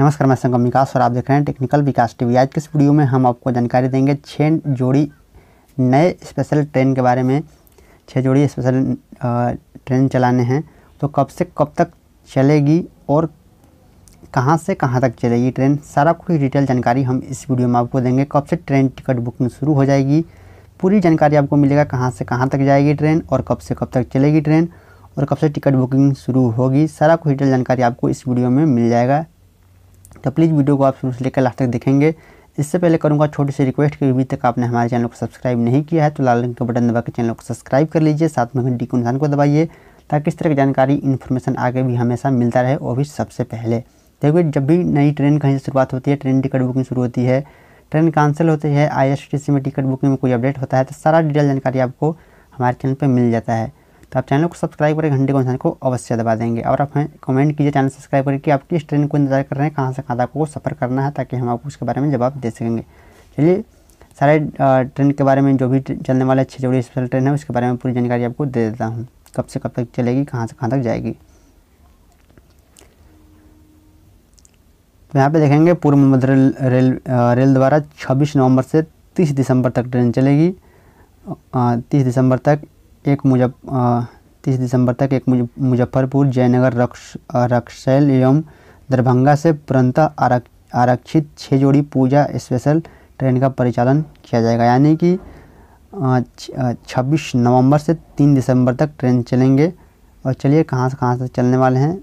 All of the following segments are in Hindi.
नमस्कार मैं संगम विकास और आप देख रहे हैं टेक्निकल विकास टीवी आज के इस वीडियो में हम आपको जानकारी देंगे छः जोड़ी नए स्पेशल ट्रेन के बारे में छः जोड़ी स्पेशल ट्रेन चलाने हैं तो कब से कब तक चलेगी और कहाँ से कहाँ तक चलेगी ट्रेन सारा कुछ डिटेल जानकारी हम इस वीडियो में आपको देंगे कब से ट्रेन टिकट बुकिंग शुरू हो जाएगी पूरी जानकारी आपको मिलेगा कहाँ से कहाँ तक जाएगी ट्रेन और कब से कब तक चलेगी ट्रेन और कब से टिकट बुकिंग शुरू होगी सारा कुछ डिटेल जानकारी आपको इस वीडियो में मिल जाएगा तो प्लीज़ वीडियो को आप शुरू से लेकर लास्ट तक देखेंगे इससे पहले करूँगा छोटी सी रिक्वेस्ट कि अभी तक आपने हमारे चैनल को सब्सक्राइब नहीं किया है तो लाल रंग का बटन दबा के चैनल को सब्सक्राइब कर लीजिए साथ में घंटी को निशान को दबाइए ताकि इस तरह की जानकारी इन्फॉर्मेशन आगे भी हमेशा मिलता रहे और भी सबसे पहले देखिए जब भी नई ट्रेन कहीं से शुरुआत होती है ट्रेन टिकट बुकिंग शुरू होती है ट्रेन कैंसिल होती है आई में टिकट बुकिंग में कोई अपडेट होता है तो सारा डिटेल जानकारी आपको हमारे चैनल पर मिल जाता है तो आप चैनल को सब्सक्राइब करके घंटे को निशान को अवश्य दबा देंगे और आप हमें कमेंट कीजिए चैनल सब्सक्राइब करें कि आप किस ट्रेन को इंतजार कर रहे हैं कहाँ से कहाँ तक आपको सफ़र करना है ताकि हम आपको उसके बारे में जवाब दे सकेंगे चलिए सारे ट्रेन के बारे में जो भी चलने वाले अच्छी जोड़ी स्पेशल ट्रेन है उसके बारे में पूरी जानकारी आपको दे देता हूँ कब से कब तक चलेगी कहाँ से कहाँ तक जाएगी तो यहाँ पे देखेंगे पूर्व मध्य रेल रेल रेल द्वारा 26 नवंबर से 30 दिसंबर तक ट्रेन चलेगी 30 दिसंबर तक एक मुजफ तीस दिसंबर तक एक मुजफ्फरपुर जयनगर रक्ष रक्सैल एवं दरभंगा से पुरंतः आरक्षित छः जोड़ी पूजा स्पेशल ट्रेन का परिचालन किया जाएगा यानी कि छब्बीस नवंबर से तीन दिसंबर तक ट्रेन चलेंगे और चलिए कहाँ से कहाँ से चलने वाले हैं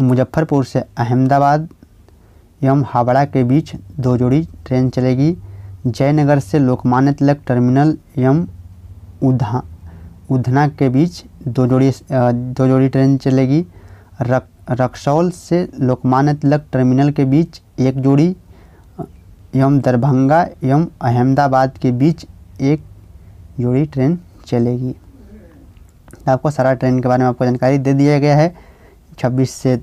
मुजफ्फरपुर से अहमदाबाद एवं हावड़ा के बीच दो जोड़ी ट्रेन चलेगी जयनगर से लोकमान्य तिलक टर्मिनल एवं उधना के बीच दो जोड़ी दो जोड़ी ट्रेन चलेगी रक रक्सौल से लोकमान्य तिलक टर्मिनल के बीच एक जोड़ी एवं दरभंगा एवं अहमदाबाद के बीच एक जोड़ी ट्रेन चलेगी आपको सारा ट्रेन के बारे में आपको जानकारी दे दिया गया है 26 से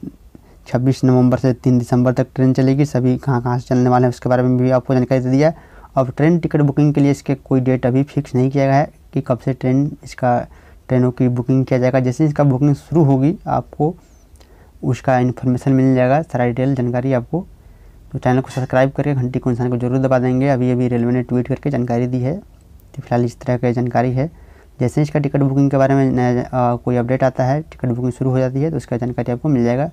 26 नवंबर से 3 दिसंबर तक ट्रेन चलेगी सभी कहाँ कहाँ से चलने वाले हैं उसके बारे में भी आपको जानकारी दे दिया अब ट्रेन टिकट बुकिंग के लिए इसके कोई डेट अभी फिक्स नहीं किया गया है कि कब से ट्रेन इसका ट्रेनों की बुकिंग किया जाएगा जैसे इसका बुकिंग शुरू होगी आपको उसका इन्फॉर्मेशन मिल जाएगा सारा डिटेल जानकारी आपको तो चैनल को सब्सक्राइब करके घंटी को इंसान को जरूर दबा देंगे अभी अभी रेलवे ने ट्वीट करके जानकारी दी है तो फिलहाल इस तरह की जानकारी है जैसे ही इसका टिकट बुकिंग के बारे में नया कोई अपडेट आता है टिकट बुकिंग शुरू हो जाती है तो उसका जानकारी आपको मिल जाएगा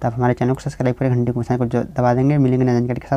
तो आप हमारे चैनल को सब्सक्राइब करके घंटी को इंसान को दबा देंगे मिलेंगे नया जानकारी के साथ